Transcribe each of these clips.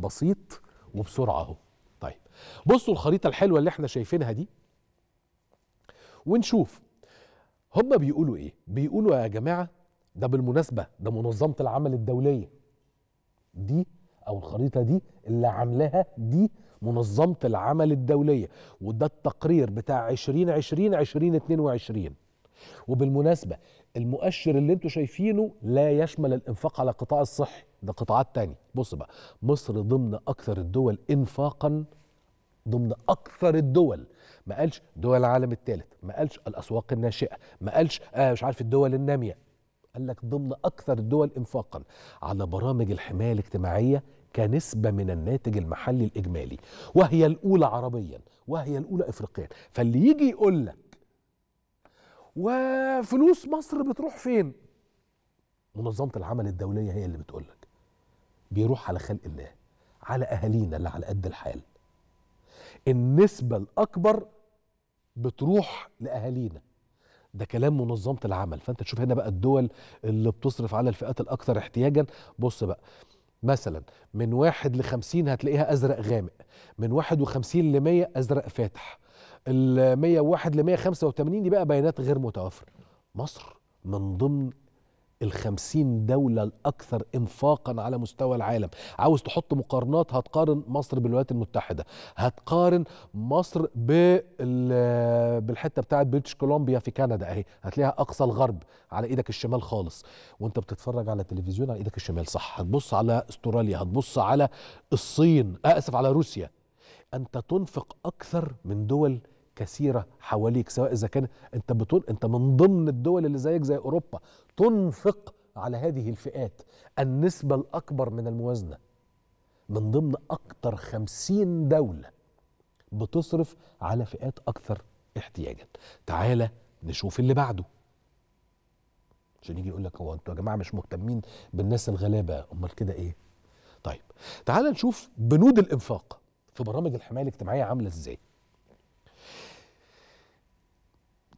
بسيط وبسرعه اهو طيب بصوا الخريطه الحلوه اللي احنا شايفينها دي ونشوف هما بيقولوا ايه بيقولوا يا جماعه ده بالمناسبه ده منظمه العمل الدوليه دي او الخريطه دي اللي عاملاها دي منظمه العمل الدوليه وده التقرير بتاع 2020 2022 وبالمناسبه المؤشر اللي انتم شايفينه لا يشمل الانفاق على القطاع الصحي ده قطاعات تانية بص بقى مصر ضمن أكثر الدول إنفاقا ضمن أكثر الدول ما قالش دول العالم الثالث ما قالش الأسواق الناشئة ما قالش آه مش عارف الدول النامية قال لك ضمن أكثر الدول إنفاقا على برامج الحماية الاجتماعية كنسبة من الناتج المحلي الإجمالي وهي الأولى عربيا وهي الأولى إفريقيا فاللي يجي يقول لك وفلوس مصر بتروح فين منظمة العمل الدولية هي اللي بتقول لك بيروح على خلق الله على اهالينا اللي على قد الحال النسبه الاكبر بتروح لاهالينا ده كلام منظمه العمل فانت تشوف هنا بقى الدول اللي بتصرف على الفئات الاكثر احتياجا بص بقى مثلا من واحد لخمسين هتلاقيها أزرق غامق من واحد وخمسين لمية أزرق فاتح المية 101 لمية خمسة دي بقى بيانات غير متوافرة مصر من ضمن الخمسين دولة الأكثر إنفاقا على مستوى العالم عاوز تحط مقارنات هتقارن مصر بالولايات المتحدة هتقارن مصر بالحتة بتاعت بريتش كولومبيا في كندا أهي هتلاقيها أقصى الغرب على إيدك الشمال خالص وأنت بتتفرج على التلفزيون على إيدك الشمال صح هتبص على استراليا هتبص على الصين آه، آسف على روسيا أنت تنفق أكثر من دول كثيره حواليك سواء اذا كان انت بتن... انت من ضمن الدول اللي زيك زي اوروبا تنفق على هذه الفئات النسبه الاكبر من الموازنه من ضمن اكثر خمسين دوله بتصرف على فئات اكثر احتياجا تعالى نشوف اللي بعده عشان يجي يقول لك هو انتوا يا جماعه مش مهتمين بالناس الغلابه امال كده ايه طيب تعال نشوف بنود الانفاق في برامج الحمايه الاجتماعيه عامله ازاي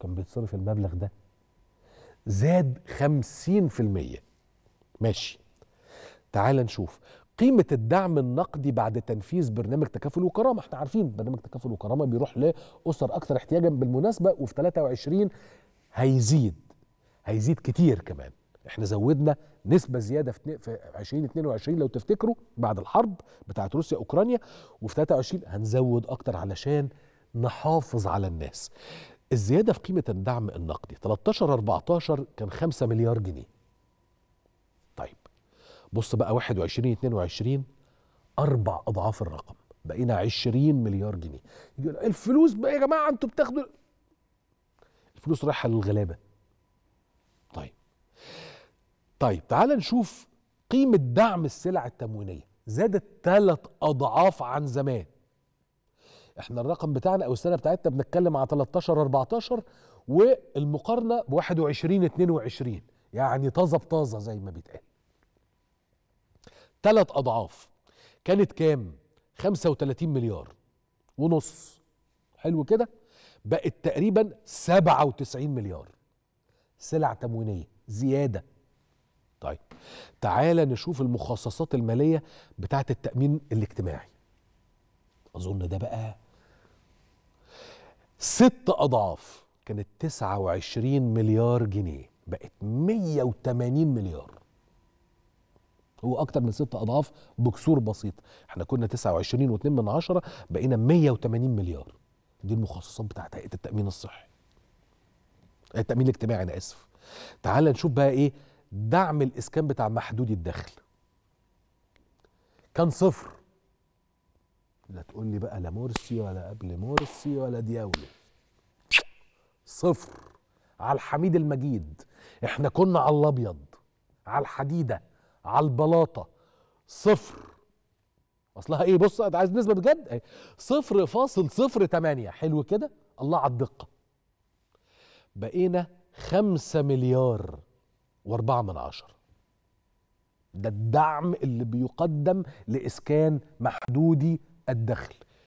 كان بيتصرف المبلغ ده زاد 50% ماشي تعال نشوف قيمة الدعم النقدي بعد تنفيذ برنامج تكافل وكرامة احنا عارفين برنامج تكافل وكرامة بيروح لأسر أكثر احتياجا بالمناسبة وفي 23 هيزيد هيزيد كتير كمان احنا زودنا نسبة زيادة في 2022 لو تفتكروا بعد الحرب بتاعت روسيا أوكرانيا وفي 23 هنزود أكتر علشان نحافظ على الناس الزياده في قيمه الدعم النقدي 13 14 كان 5 مليار جنيه طيب بص بقى 21 22 اربع اضعاف الرقم بقينا 20 مليار جنيه يقول الفلوس بقى يا جماعه انتوا بتاخدوا الفلوس رايحه للغلابه طيب طيب تعال نشوف قيمه دعم السلع التموينيه زادت ثلاث اضعاف عن زمان احنا الرقم بتاعنا او السنه بتاعتنا بنتكلم على 13 14 والمقارنه ب 21 22 يعني طازه بطازه زي ما بيتقال ثلاث اضعاف كانت كام 35 مليار ونص حلو كده بقت تقريبا 97 مليار سلع تموينيه زياده طيب تعالى نشوف المخصصات الماليه بتاعه التامين الاجتماعي اظن ده بقى ست أضعاف كانت 29 مليار جنيه بقت 180 مليار هو أكتر من ست أضعاف بكسور بسيط احنا كنا 29.2 من عشرة بقينا 180 مليار دي المخصصات بتاعت هيئة التأمين الصحي التأمين الاجتماعي أنا آسف تعال نشوف بقى إيه دعم الإسكان بتاع محدودي الدخل كان صفر لا تقول لي بقى لا مرسي ولا قبل مرسي ولا دياولي صفر على الحميد المجيد احنا كنا على الابيض على الحديده على البلاطه صفر اصلها ايه بص انت عايز نسبه بجد ايه صفر فاصل صفر تمانية حلو كده الله على الدقه بقينا خمسة مليار واربعة من عشرة ده الدعم اللي بيقدم لإسكان محدودي الدخل